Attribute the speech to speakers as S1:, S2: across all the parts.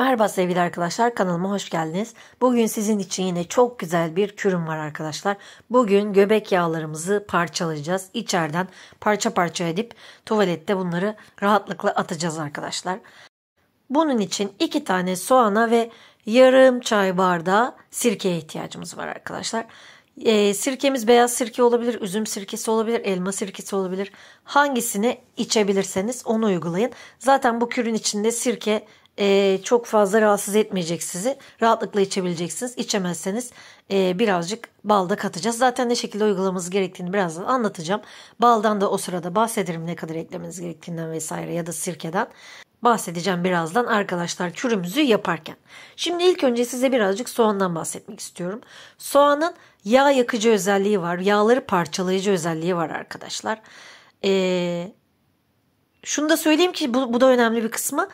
S1: Merhaba sevgili arkadaşlar kanalıma hoş geldiniz. Bugün sizin için yine çok güzel bir kürüm var arkadaşlar. Bugün göbek yağlarımızı parçalayacağız. İçeriden parça parça edip tuvalette bunları rahatlıkla atacağız arkadaşlar. Bunun için iki tane soğana ve yarım çay bardağı sirkeye ihtiyacımız var arkadaşlar. E, sirkemiz beyaz sirke olabilir, üzüm sirkesi olabilir, elma sirkesi olabilir. Hangisini içebilirseniz onu uygulayın. Zaten bu kürün içinde sirke e, çok fazla rahatsız etmeyecek sizi. Rahatlıkla içebileceksiniz. İçemezseniz e, birazcık bal da katacağız. Zaten ne şekilde uygulamamız gerektiğini birazdan anlatacağım. Baldan da o sırada bahsederim ne kadar eklemeniz gerektiğinden vesaire ya da sirkeden. Bahsedeceğim birazdan arkadaşlar kürümüzü yaparken. Şimdi ilk önce size birazcık soğandan bahsetmek istiyorum. Soğanın yağ yakıcı özelliği var. Yağları parçalayıcı özelliği var arkadaşlar. Eee şunu da söyleyeyim ki bu, bu da önemli bir kısmı.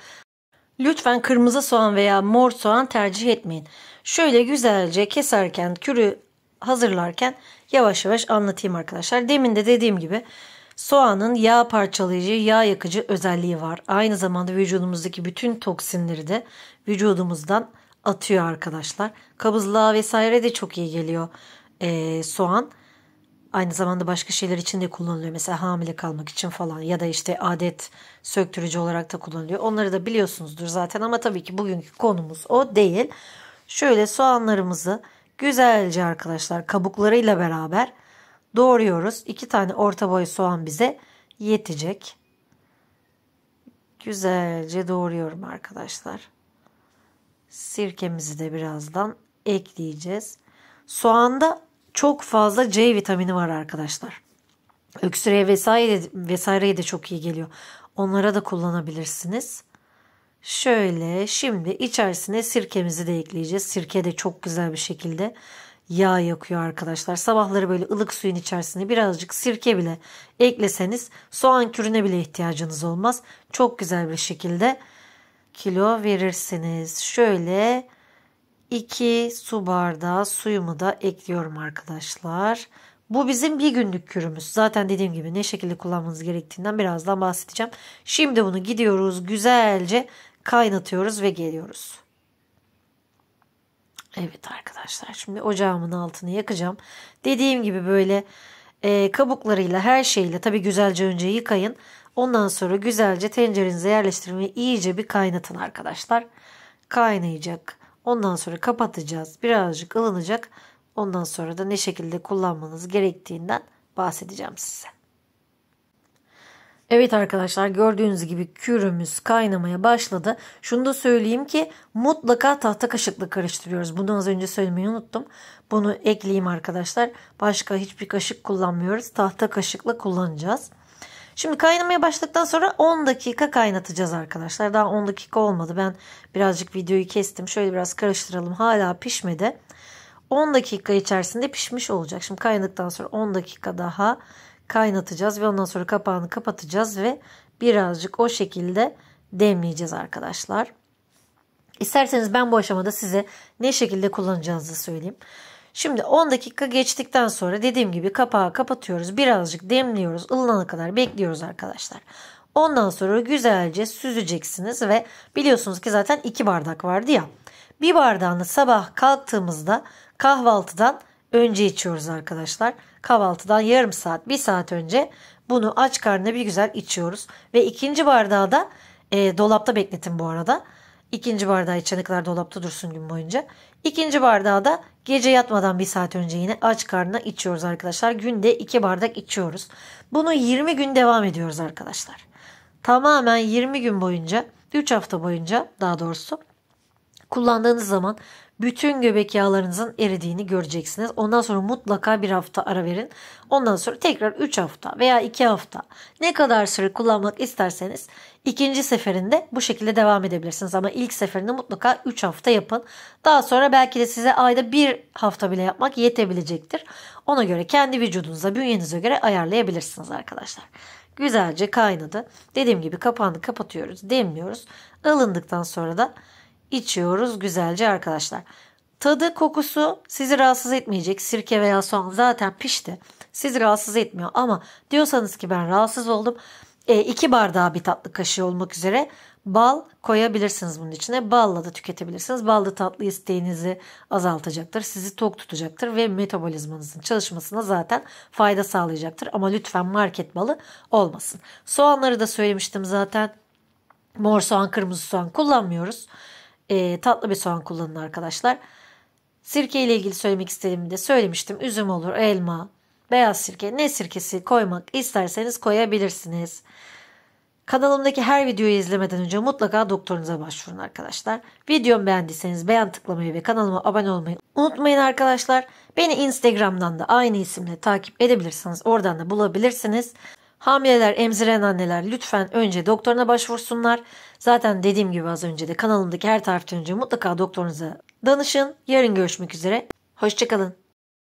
S1: Lütfen kırmızı soğan veya mor soğan tercih etmeyin. Şöyle güzelce keserken, kürü hazırlarken yavaş yavaş anlatayım arkadaşlar. Demin de dediğim gibi soğanın yağ parçalayıcı, yağ yakıcı özelliği var. Aynı zamanda vücudumuzdaki bütün toksinleri de vücudumuzdan atıyor arkadaşlar. Kabızlığa vesaire de çok iyi geliyor ee, soğan. Soğan. Aynı zamanda başka şeyler için de kullanılıyor. Mesela hamile kalmak için falan ya da işte adet söktürücü olarak da kullanılıyor. Onları da biliyorsunuzdur zaten ama tabii ki bugünkü konumuz o değil. Şöyle soğanlarımızı güzelce arkadaşlar kabuklarıyla beraber doğruyoruz. İki tane orta boy soğan bize yetecek. Güzelce doğruyorum arkadaşlar. Sirkemizi de birazdan ekleyeceğiz. Soğanda çok fazla C vitamini var arkadaşlar. Öksürüğe vesaire vesaireye de çok iyi geliyor. Onlara da kullanabilirsiniz. Şöyle şimdi içerisine sirkemizi de ekleyeceğiz. Sirke de çok güzel bir şekilde yağ yakıyor arkadaşlar. Sabahları böyle ılık suyun içerisine birazcık sirke bile ekleseniz soğan kürüne bile ihtiyacınız olmaz. Çok güzel bir şekilde kilo verirsiniz. Şöyle 2 su bardağı suyumu da ekliyorum arkadaşlar. Bu bizim bir günlük kürümüz. Zaten dediğim gibi ne şekilde kullanmanız gerektiğinden birazdan bahsedeceğim. Şimdi bunu gidiyoruz güzelce kaynatıyoruz ve geliyoruz. Evet arkadaşlar şimdi ocağımın altını yakacağım. Dediğim gibi böyle e, kabuklarıyla her şeyle tabi güzelce önce yıkayın. Ondan sonra güzelce tencerenize yerleştirin ve iyice bir kaynatın arkadaşlar. Kaynayacak. Ondan sonra kapatacağız. Birazcık ılınacak. Ondan sonra da ne şekilde kullanmanız gerektiğinden bahsedeceğim size. Evet arkadaşlar gördüğünüz gibi kürümüz kaynamaya başladı. Şunu da söyleyeyim ki mutlaka tahta kaşıkla karıştırıyoruz. Bunu az önce söylemeyi unuttum. Bunu ekleyeyim arkadaşlar. Başka hiçbir kaşık kullanmıyoruz. Tahta kaşıkla kullanacağız. Şimdi kaynamaya başladıktan sonra 10 dakika kaynatacağız arkadaşlar. Daha 10 dakika olmadı. Ben birazcık videoyu kestim. Şöyle biraz karıştıralım. Hala pişmedi. 10 dakika içerisinde pişmiş olacak. Şimdi kaynadıktan sonra 10 dakika daha kaynatacağız ve ondan sonra kapağını kapatacağız ve birazcık o şekilde demleyeceğiz arkadaşlar. İsterseniz ben bu aşamada size ne şekilde kullanacağınızı söyleyeyim. Şimdi 10 dakika geçtikten sonra dediğim gibi kapağı kapatıyoruz. Birazcık demliyoruz. ılınana kadar bekliyoruz arkadaşlar. Ondan sonra güzelce süzeceksiniz ve biliyorsunuz ki zaten 2 bardak vardı ya. Bir bardağını sabah kalktığımızda kahvaltıdan önce içiyoruz arkadaşlar. Kahvaltıdan yarım saat, bir saat önce bunu aç karnına bir güzel içiyoruz. Ve ikinci bardağı da e, dolapta bekletin bu arada. İkinci bardağı çanıklar dolapta dursun gün boyunca. İkinci bardağı da gece yatmadan bir saat önce yine aç karnına içiyoruz arkadaşlar. Günde iki bardak içiyoruz. Bunu 20 gün devam ediyoruz arkadaşlar. Tamamen 20 gün boyunca 3 hafta boyunca daha doğrusu kullandığınız zaman bütün göbek yağlarınızın eridiğini göreceksiniz. Ondan sonra mutlaka bir hafta ara verin. Ondan sonra tekrar 3 hafta veya 2 hafta ne kadar süre kullanmak isterseniz ikinci seferinde bu şekilde devam edebilirsiniz. Ama ilk seferinde mutlaka 3 hafta yapın. Daha sonra belki de size ayda 1 hafta bile yapmak yetebilecektir. Ona göre kendi vücudunuza, bünyenize göre ayarlayabilirsiniz arkadaşlar. Güzelce kaynadı. Dediğim gibi kapağını kapatıyoruz, demliyoruz. Alındıktan sonra da içiyoruz güzelce arkadaşlar. Tadı kokusu sizi rahatsız etmeyecek. Sirke veya soğan zaten pişti. Sizi rahatsız etmiyor ama diyorsanız ki ben rahatsız oldum. e, iki bardağı bir tatlı kaşığı olmak üzere bal koyabilirsiniz bunun içine. Balla da tüketebilirsiniz. Bal da tatlı isteğinizi azaltacaktır. Sizi tok tutacaktır ve metabolizmanızın çalışmasına zaten fayda sağlayacaktır. Ama lütfen market balı olmasın. Soğanları da söylemiştim zaten. Mor soğan, kırmızı soğan kullanmıyoruz e, tatlı bir soğan kullanın arkadaşlar. Sirke ile ilgili söylemek istediğimi de söylemiştim. Üzüm olur, elma, beyaz sirke, ne sirkesi koymak isterseniz koyabilirsiniz. Kanalımdaki her videoyu izlemeden önce mutlaka doktorunuza başvurun arkadaşlar. Videomu beğendiyseniz beğen tıklamayı ve kanalıma abone olmayı unutmayın arkadaşlar. Beni Instagram'dan da aynı isimle takip edebilirsiniz. Oradan da bulabilirsiniz. Hamileler, emziren anneler lütfen önce doktoruna başvursunlar. Zaten dediğim gibi az önce de kanalımdaki her tariften önce mutlaka doktorunuza danışın. Yarın görüşmek üzere. Hoşçakalın.